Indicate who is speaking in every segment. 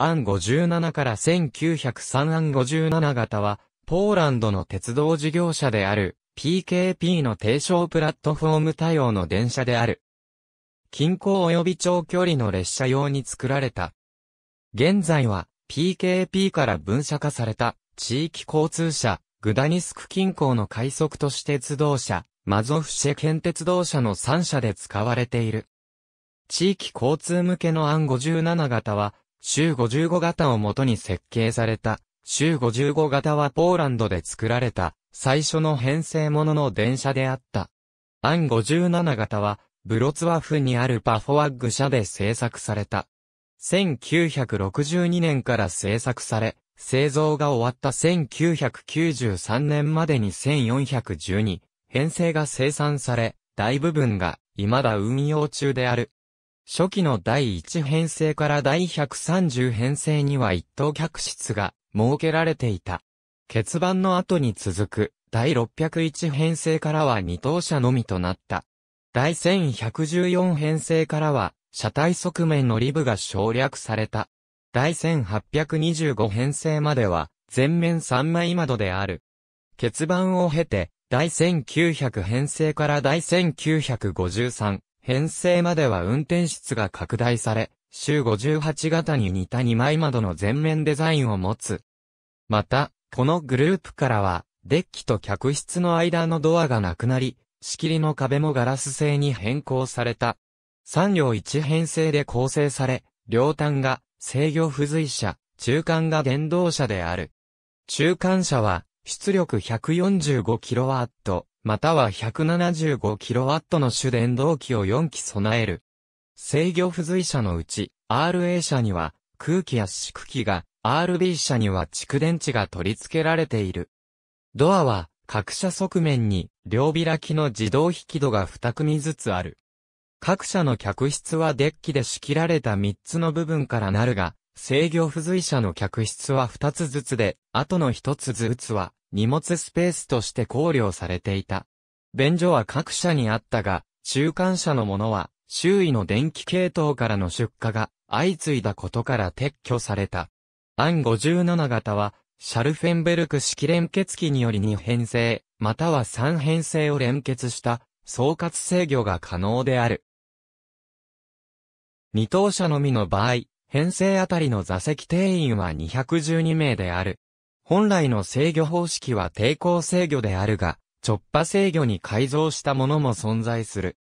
Speaker 1: 案57から1903案57型は、ポーランドの鉄道事業者である、PKP の低床プラットフォーム対応の電車である。近郊及び長距離の列車用に作られた。現在は、PKP から分社化された、地域交通車、グダニスク近郊の快速都市鉄道車、マゾフシェ県鉄道車の3社で使われている。地域交通向けのアン57型は、州55型をもとに設計された、州55型はポーランドで作られた、最初の編成ものの電車であった。アン57型は、ブロツワフにあるパフォワッグ社で製作された。1962年から製作され、製造が終わった1993年までに1412、編成が生産され、大部分が未だ運用中である。初期の第1編成から第130編成には一等客室が設けられていた。欠番の後に続く第601編成からは二等車のみとなった。第1114編成からは車体側面のリブが省略された。第1825編成までは全面三枚窓である。欠番を経て第1900編成から第1953、編成までは運転室が拡大され、週58型に似た2枚窓の全面デザインを持つ。また、このグループからは、デッキと客室の間のドアがなくなり、仕切りの壁もガラス製に変更された。3両1編成で構成され、両端が制御付随車、中間が電動車である。中間車は、出力 145kW、または 175kW の主電動機を4機備える。制御付随車のうち、RA 車には空気圧縮機が、RB 車には蓄電池が取り付けられている。ドアは、各車側面に、両開きの自動引き戸が2組ずつある。各車の客室はデッキで仕切られた3つの部分からなるが、制御付随車の客室は2つずつで、あとの1つずつは、荷物スペースとして考慮されていた。便所は各社にあったが、中間車のものは、周囲の電気系統からの出荷が相次いだことから撤去された。案57型は、シャルフェンベルク式連結機により2編成、または3編成を連結した総括制御が可能である。2等車のみの場合、編成あたりの座席定員は212名である。本来の制御方式は抵抗制御であるが、直波制御に改造したものも存在する。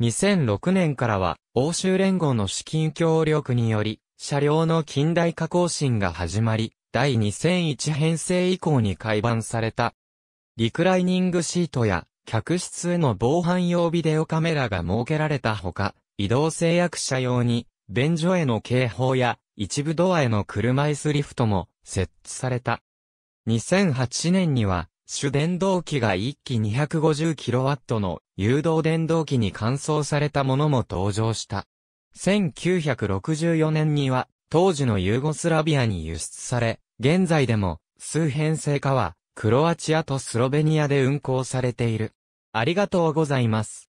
Speaker 1: 2006年からは、欧州連合の資金協力により、車両の近代化更新が始まり、第2001編成以降に改版された。リクライニングシートや、客室への防犯用ビデオカメラが設けられたほか、移動制約車用に、便所への警報や、一部ドアへの車椅子リフトも設置された。2008年には、主電動機が1機 250kW の誘導電動機に換装されたものも登場した。1964年には、当時のユーゴスラビアに輸出され、現在でも、数編成化は、クロアチアとスロベニアで運行されている。ありがとうございます。